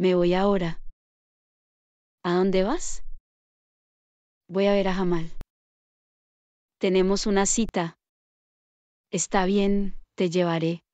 Me voy ahora. ¿A dónde vas? Voy a ver a Jamal. Tenemos una cita. Está bien, te llevaré.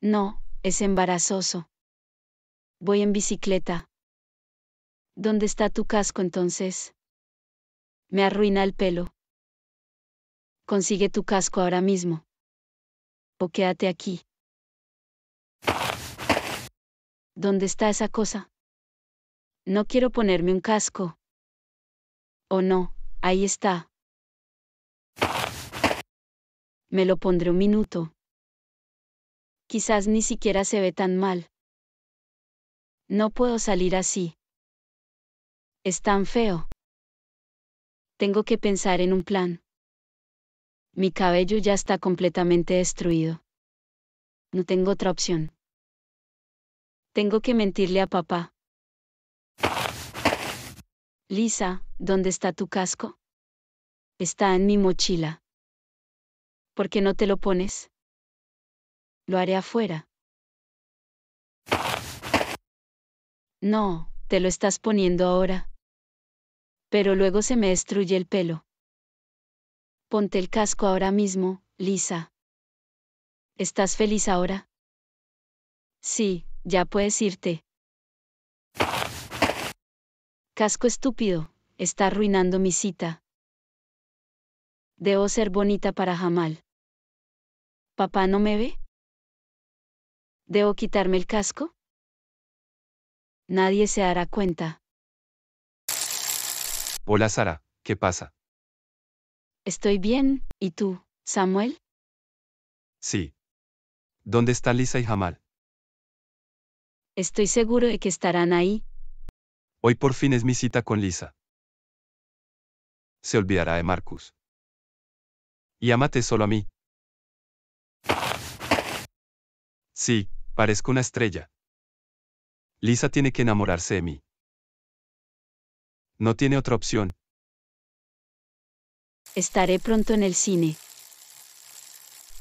No, es embarazoso. Voy en bicicleta. ¿Dónde está tu casco entonces? Me arruina el pelo. Consigue tu casco ahora mismo. O quédate aquí. ¿Dónde está esa cosa? No quiero ponerme un casco. oh, no? Ahí está. Me lo pondré un minuto. Quizás ni siquiera se ve tan mal. No puedo salir así. Es tan feo. Tengo que pensar en un plan. Mi cabello ya está completamente destruido. No tengo otra opción. Tengo que mentirle a papá. Lisa, ¿dónde está tu casco? Está en mi mochila. ¿Por qué no te lo pones? Lo haré afuera. No, te lo estás poniendo ahora. Pero luego se me destruye el pelo. Ponte el casco ahora mismo, Lisa. ¿Estás feliz ahora? Sí, ya puedes irte. Casco estúpido, está arruinando mi cita. Debo ser bonita para Jamal. ¿Papá no me ve? ¿Debo quitarme el casco? Nadie se dará cuenta. Hola Sara, ¿qué pasa? Estoy bien, ¿y tú, Samuel? Sí. ¿Dónde está Lisa y Jamal? Estoy seguro de que estarán ahí. Hoy por fin es mi cita con Lisa. Se olvidará de Marcus. Y amate solo a mí. Sí, parezco una estrella. Lisa tiene que enamorarse de mí. No tiene otra opción. Estaré pronto en el cine.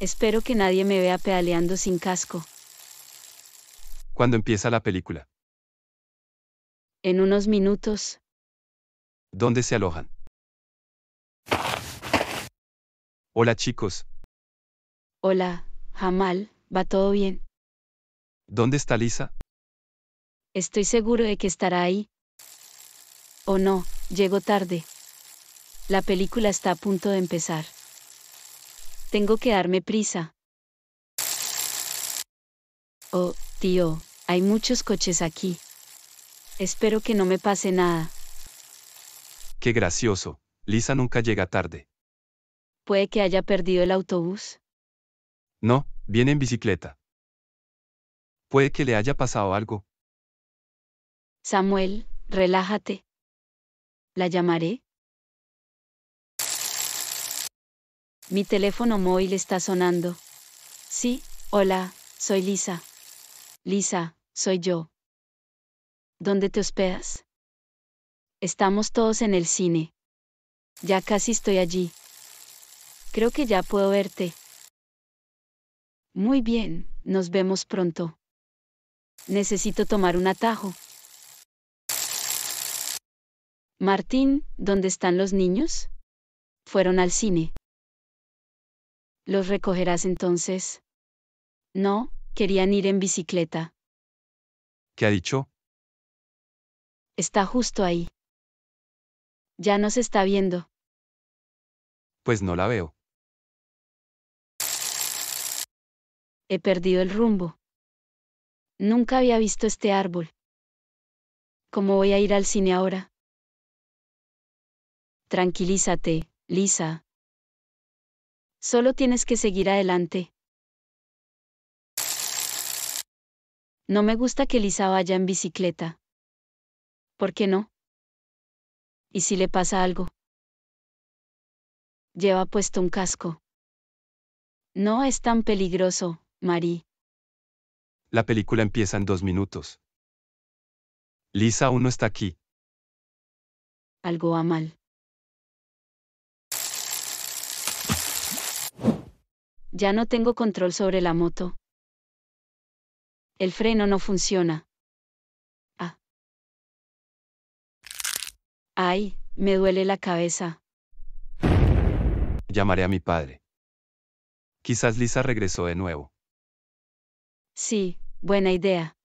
Espero que nadie me vea pedaleando sin casco cuando empieza la película? En unos minutos. ¿Dónde se alojan? Hola chicos. Hola, Jamal, ¿va todo bien? ¿Dónde está Lisa? Estoy seguro de que estará ahí. ¿O oh, no? Llego tarde. La película está a punto de empezar. Tengo que darme prisa. Oh, Tío, hay muchos coches aquí. Espero que no me pase nada. Qué gracioso. Lisa nunca llega tarde. ¿Puede que haya perdido el autobús? No, viene en bicicleta. Puede que le haya pasado algo. Samuel, relájate. ¿La llamaré? Mi teléfono móvil está sonando. Sí, hola, soy Lisa. Lisa, soy yo. ¿Dónde te hospedas? Estamos todos en el cine. Ya casi estoy allí. Creo que ya puedo verte. Muy bien, nos vemos pronto. Necesito tomar un atajo. Martín, ¿dónde están los niños? Fueron al cine. ¿Los recogerás entonces? No, Querían ir en bicicleta. ¿Qué ha dicho? Está justo ahí. Ya no se está viendo. Pues no la veo. He perdido el rumbo. Nunca había visto este árbol. ¿Cómo voy a ir al cine ahora? Tranquilízate, Lisa. Solo tienes que seguir adelante. No me gusta que Lisa vaya en bicicleta. ¿Por qué no? ¿Y si le pasa algo? Lleva puesto un casco. No es tan peligroso, Marie. La película empieza en dos minutos. Lisa aún no está aquí. Algo va mal. Ya no tengo control sobre la moto. El freno no funciona. Ah. Ay, me duele la cabeza. Llamaré a mi padre. Quizás Lisa regresó de nuevo. Sí, buena idea.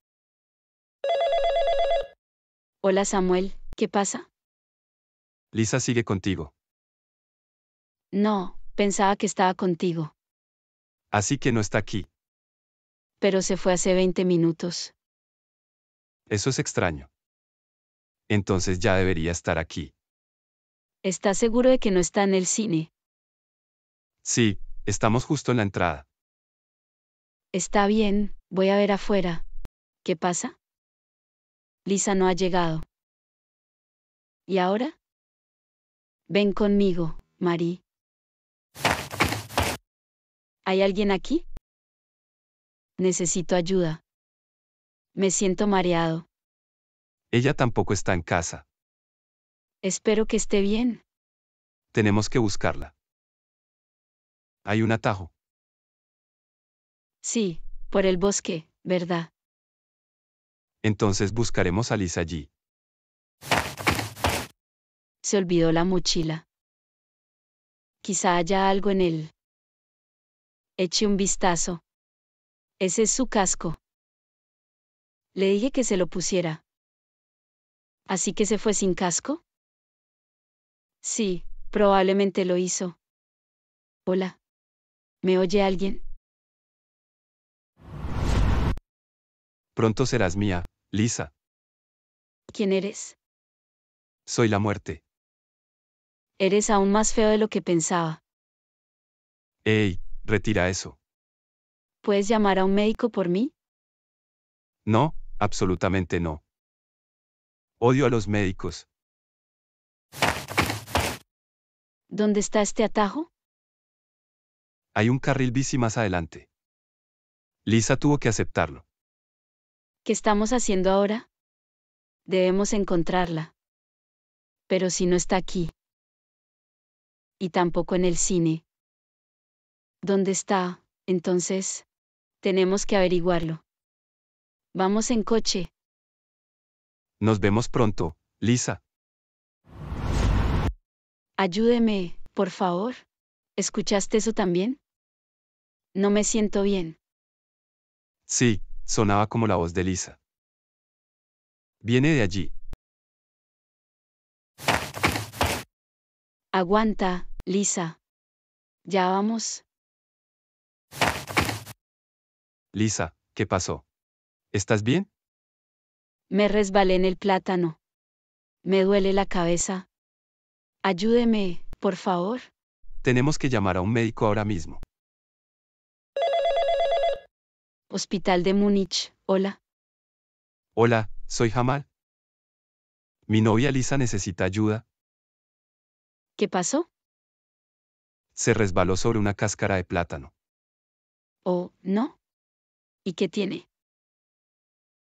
Hola Samuel, ¿qué pasa? Lisa sigue contigo. No, pensaba que estaba contigo. Así que no está aquí pero se fue hace 20 minutos. Eso es extraño. Entonces ya debería estar aquí. ¿Estás seguro de que no está en el cine? Sí, estamos justo en la entrada. Está bien, voy a ver afuera. ¿Qué pasa? Lisa no ha llegado. ¿Y ahora? Ven conmigo, Marie. ¿Hay alguien aquí? Necesito ayuda. Me siento mareado. Ella tampoco está en casa. Espero que esté bien. Tenemos que buscarla. Hay un atajo. Sí, por el bosque, ¿verdad? Entonces buscaremos a Liz allí. Se olvidó la mochila. Quizá haya algo en él. Eche un vistazo. Ese es su casco. Le dije que se lo pusiera. ¿Así que se fue sin casco? Sí, probablemente lo hizo. Hola. ¿Me oye alguien? Pronto serás mía, Lisa. ¿Quién eres? Soy la muerte. Eres aún más feo de lo que pensaba. ¡Ey! Retira eso. ¿Puedes llamar a un médico por mí? No, absolutamente no. Odio a los médicos. ¿Dónde está este atajo? Hay un carril bici más adelante. Lisa tuvo que aceptarlo. ¿Qué estamos haciendo ahora? Debemos encontrarla. Pero si no está aquí. Y tampoco en el cine. ¿Dónde está, entonces? Tenemos que averiguarlo. Vamos en coche. Nos vemos pronto, Lisa. Ayúdeme, por favor. ¿Escuchaste eso también? No me siento bien. Sí, sonaba como la voz de Lisa. Viene de allí. Aguanta, Lisa. Ya vamos. Lisa, ¿qué pasó? ¿Estás bien? Me resbalé en el plátano. Me duele la cabeza. Ayúdeme, por favor. Tenemos que llamar a un médico ahora mismo. Hospital de Múnich, hola. Hola, soy Jamal. Mi novia Lisa necesita ayuda. ¿Qué pasó? Se resbaló sobre una cáscara de plátano. ¿Oh, no? ¿Y qué tiene?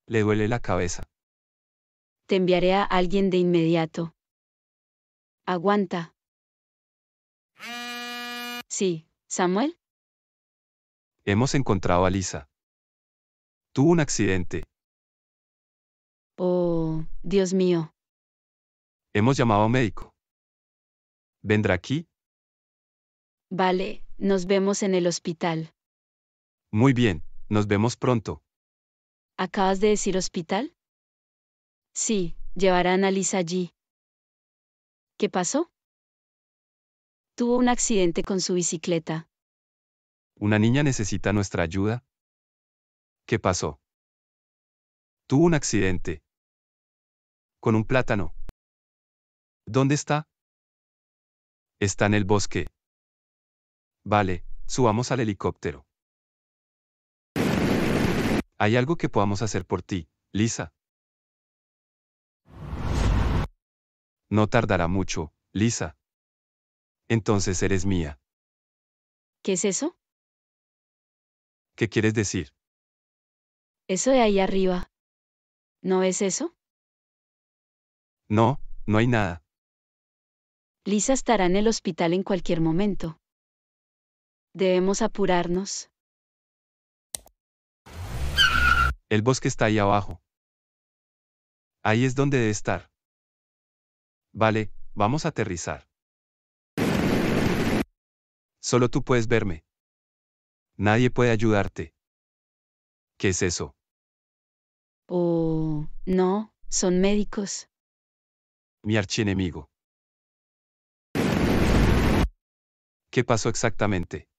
Le duele la cabeza. Te enviaré a alguien de inmediato. Aguanta. Sí, Samuel. Hemos encontrado a Lisa. Tuvo un accidente. Oh, Dios mío. Hemos llamado a un médico. ¿Vendrá aquí? Vale, nos vemos en el hospital. Muy bien. Nos vemos pronto. ¿Acabas de decir hospital? Sí, llevarán a Lisa allí. ¿Qué pasó? Tuvo un accidente con su bicicleta. Una niña necesita nuestra ayuda. ¿Qué pasó? Tuvo un accidente. Con un plátano. ¿Dónde está? Está en el bosque. Vale, subamos al helicóptero. ¿Hay algo que podamos hacer por ti, Lisa? No tardará mucho, Lisa. Entonces eres mía. ¿Qué es eso? ¿Qué quieres decir? Eso de ahí arriba. ¿No es eso? No, no hay nada. Lisa estará en el hospital en cualquier momento. Debemos apurarnos. El bosque está ahí abajo. Ahí es donde debe estar. Vale, vamos a aterrizar. Solo tú puedes verme. Nadie puede ayudarte. ¿Qué es eso? Oh, no, son médicos. Mi archienemigo. ¿Qué pasó exactamente?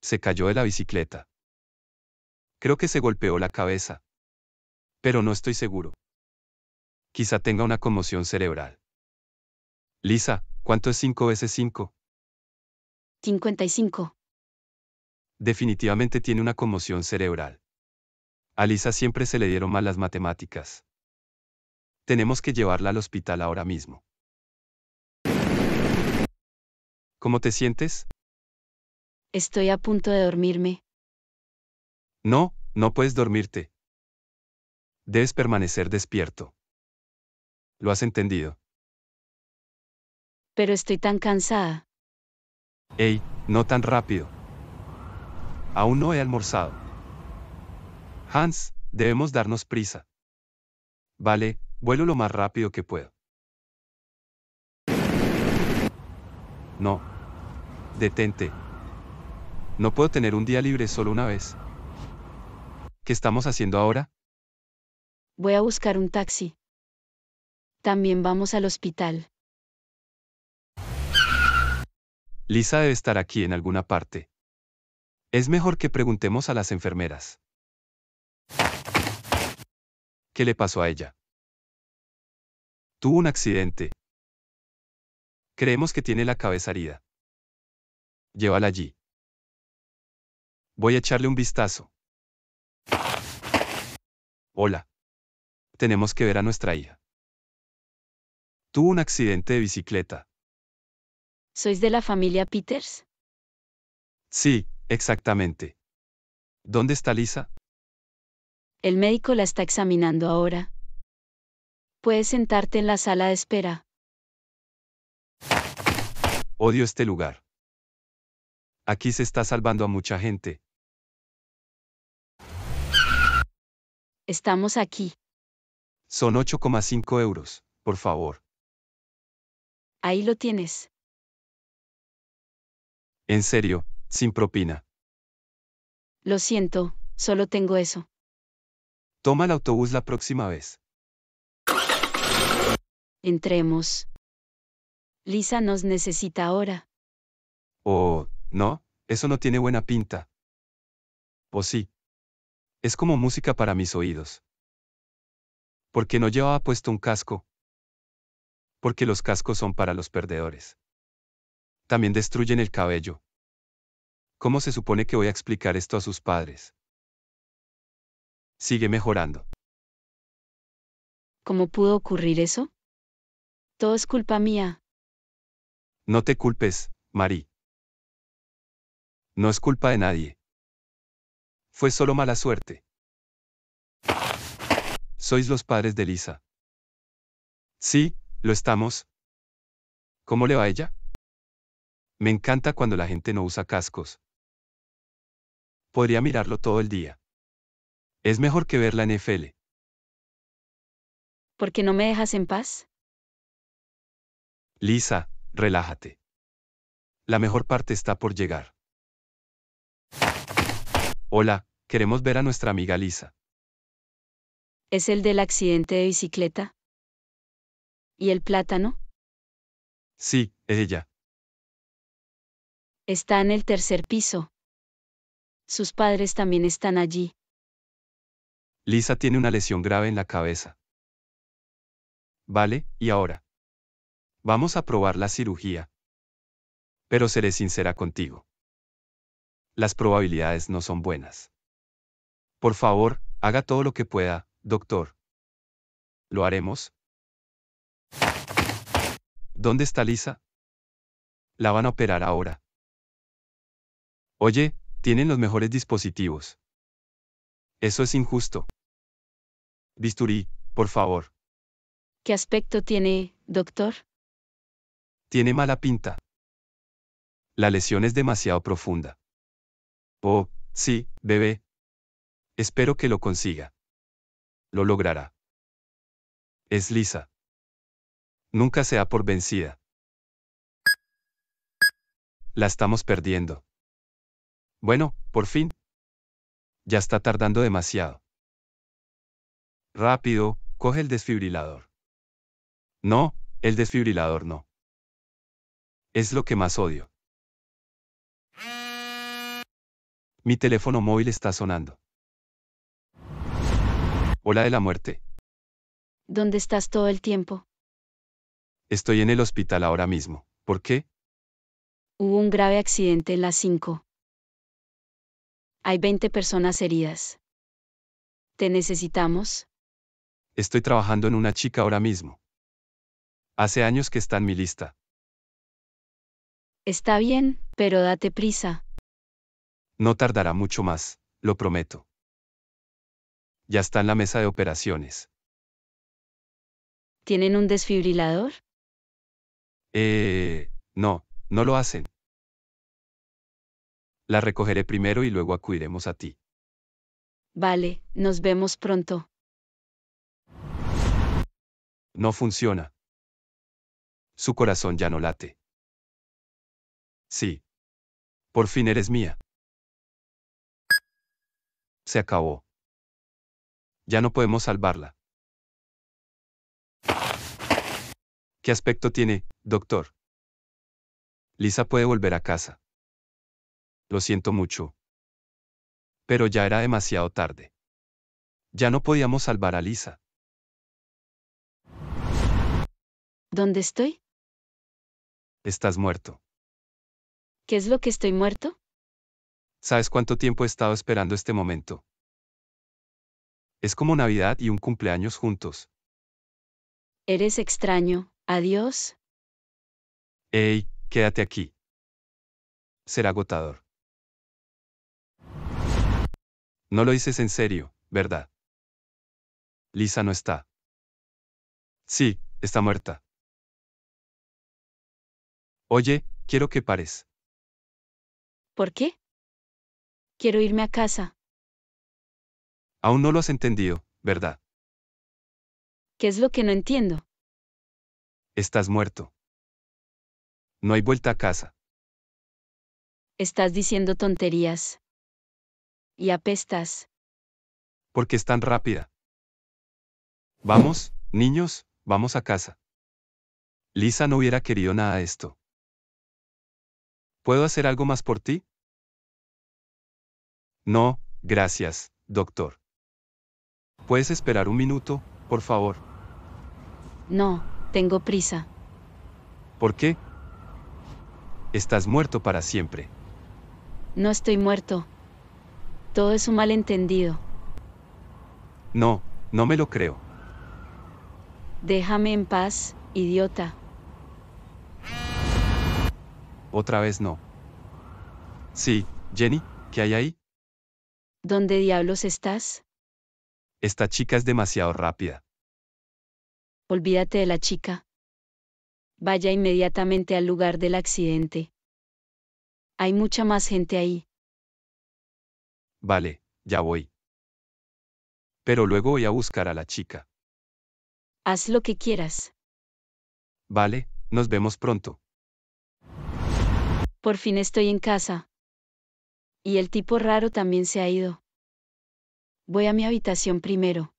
Se cayó de la bicicleta. Creo que se golpeó la cabeza. Pero no estoy seguro. Quizá tenga una conmoción cerebral. Lisa, ¿cuánto es 5 veces 5? 55. Definitivamente tiene una conmoción cerebral. A Lisa siempre se le dieron mal las matemáticas. Tenemos que llevarla al hospital ahora mismo. ¿Cómo te sientes? Estoy a punto de dormirme. No, no puedes dormirte. Debes permanecer despierto. ¿Lo has entendido? Pero estoy tan cansada. Ey, no tan rápido. Aún no he almorzado. Hans, debemos darnos prisa. Vale, vuelo lo más rápido que puedo. No. Detente. No puedo tener un día libre solo una vez. ¿Qué estamos haciendo ahora? Voy a buscar un taxi. También vamos al hospital. Lisa debe estar aquí en alguna parte. Es mejor que preguntemos a las enfermeras. ¿Qué le pasó a ella? Tuvo un accidente. Creemos que tiene la cabeza herida. Llévala allí. Voy a echarle un vistazo. Hola. Tenemos que ver a nuestra hija. Tuvo un accidente de bicicleta. ¿Sois de la familia Peters? Sí, exactamente. ¿Dónde está Lisa? El médico la está examinando ahora. Puedes sentarte en la sala de espera. Odio este lugar. Aquí se está salvando a mucha gente, Estamos aquí. Son 8,5 euros, por favor. Ahí lo tienes. En serio, sin propina. Lo siento, solo tengo eso. Toma el autobús la próxima vez. Entremos. Lisa nos necesita ahora. Oh, no, eso no tiene buena pinta. ¿O sí? Es como música para mis oídos. ¿Por qué no llevaba puesto un casco. Porque los cascos son para los perdedores. También destruyen el cabello. ¿Cómo se supone que voy a explicar esto a sus padres? Sigue mejorando. ¿Cómo pudo ocurrir eso? Todo es culpa mía. No te culpes, Marie. No es culpa de nadie. Fue solo mala suerte. Sois los padres de Lisa. Sí, lo estamos. ¿Cómo le va a ella? Me encanta cuando la gente no usa cascos. Podría mirarlo todo el día. Es mejor que verla en FL. ¿Por qué no me dejas en paz? Lisa, relájate. La mejor parte está por llegar. Hola, queremos ver a nuestra amiga Lisa. ¿Es el del accidente de bicicleta? ¿Y el plátano? Sí, es ella. Está en el tercer piso. Sus padres también están allí. Lisa tiene una lesión grave en la cabeza. Vale, ¿y ahora? Vamos a probar la cirugía. Pero seré sincera contigo las probabilidades no son buenas. Por favor, haga todo lo que pueda, doctor. ¿Lo haremos? ¿Dónde está Lisa? La van a operar ahora. Oye, tienen los mejores dispositivos. Eso es injusto. Bisturí, por favor. ¿Qué aspecto tiene, doctor? Tiene mala pinta. La lesión es demasiado profunda. Oh, sí, bebé. Espero que lo consiga. Lo logrará. Es lisa. Nunca se por vencida. La estamos perdiendo. Bueno, por fin. Ya está tardando demasiado. Rápido, coge el desfibrilador. No, el desfibrilador no. Es lo que más odio. Mi teléfono móvil está sonando. Hola de la muerte. ¿Dónde estás todo el tiempo? Estoy en el hospital ahora mismo. ¿Por qué? Hubo un grave accidente en las 5. Hay 20 personas heridas. ¿Te necesitamos? Estoy trabajando en una chica ahora mismo. Hace años que está en mi lista. Está bien, pero date prisa, no tardará mucho más, lo prometo. Ya está en la mesa de operaciones. ¿Tienen un desfibrilador? Eh, no, no lo hacen. La recogeré primero y luego acudiremos a ti. Vale, nos vemos pronto. No funciona. Su corazón ya no late. Sí. Por fin eres mía. Se acabó. Ya no podemos salvarla. ¿Qué aspecto tiene, doctor? Lisa puede volver a casa. Lo siento mucho. Pero ya era demasiado tarde. Ya no podíamos salvar a Lisa. ¿Dónde estoy? Estás muerto. ¿Qué es lo que estoy muerto? ¿Sabes cuánto tiempo he estado esperando este momento? Es como Navidad y un cumpleaños juntos. Eres extraño, adiós. Ey, quédate aquí. Será agotador. No lo dices en serio, ¿verdad? Lisa no está. Sí, está muerta. Oye, quiero que pares. ¿Por qué? Quiero irme a casa. Aún no lo has entendido, ¿verdad? ¿Qué es lo que no entiendo? Estás muerto. No hay vuelta a casa. Estás diciendo tonterías. Y apestas. Porque es tan rápida. Vamos, niños, vamos a casa. Lisa no hubiera querido nada de esto. ¿Puedo hacer algo más por ti? No, gracias, doctor. ¿Puedes esperar un minuto, por favor? No, tengo prisa. ¿Por qué? Estás muerto para siempre. No estoy muerto. Todo es un malentendido. No, no me lo creo. Déjame en paz, idiota. Otra vez no. Sí, Jenny, ¿qué hay ahí? ¿Dónde diablos estás? Esta chica es demasiado rápida. Olvídate de la chica. Vaya inmediatamente al lugar del accidente. Hay mucha más gente ahí. Vale, ya voy. Pero luego voy a buscar a la chica. Haz lo que quieras. Vale, nos vemos pronto. Por fin estoy en casa. Y el tipo raro también se ha ido. Voy a mi habitación primero.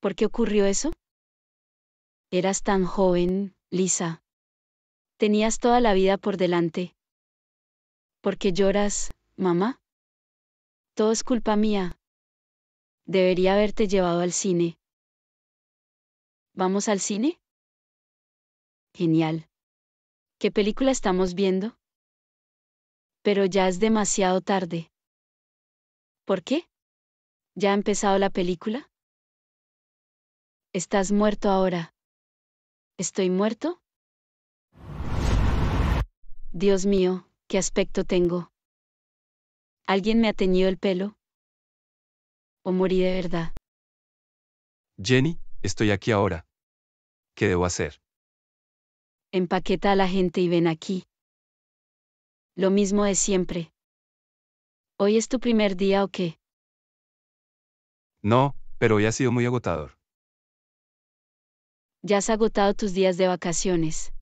¿Por qué ocurrió eso? Eras tan joven, Lisa. Tenías toda la vida por delante. ¿Por qué lloras, mamá? Todo es culpa mía. Debería haberte llevado al cine. ¿Vamos al cine? Genial. ¿Qué película estamos viendo? pero ya es demasiado tarde. ¿Por qué? ¿Ya ha empezado la película? Estás muerto ahora. ¿Estoy muerto? Dios mío, qué aspecto tengo. ¿Alguien me ha teñido el pelo? ¿O morí de verdad? Jenny, estoy aquí ahora. ¿Qué debo hacer? Empaqueta a la gente y ven aquí. Lo mismo es siempre. ¿Hoy es tu primer día o qué? No, pero hoy ha sido muy agotador. Ya has agotado tus días de vacaciones.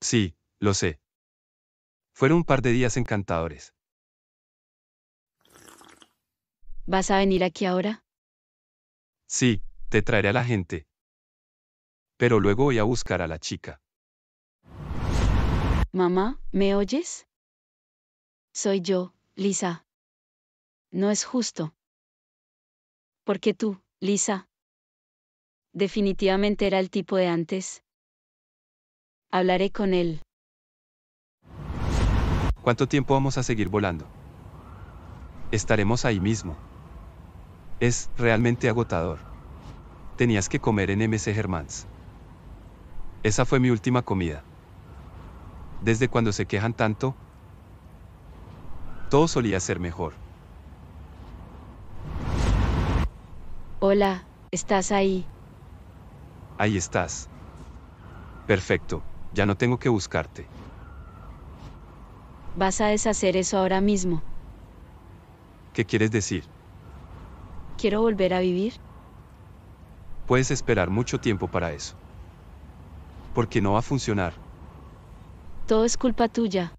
Sí, lo sé. Fueron un par de días encantadores. ¿Vas a venir aquí ahora? Sí, te traeré a la gente. Pero luego voy a buscar a la chica. Mamá, ¿me oyes? Soy yo, Lisa. No es justo. Porque tú, Lisa. Definitivamente era el tipo de antes. Hablaré con él. ¿Cuánto tiempo vamos a seguir volando? Estaremos ahí mismo. Es realmente agotador. Tenías que comer en MC Germans. Esa fue mi última comida desde cuando se quejan tanto? Todo solía ser mejor. Hola, ¿estás ahí? Ahí estás. Perfecto, ya no tengo que buscarte. Vas a deshacer eso ahora mismo. ¿Qué quieres decir? Quiero volver a vivir. Puedes esperar mucho tiempo para eso. Porque no va a funcionar. Todo es culpa tuya.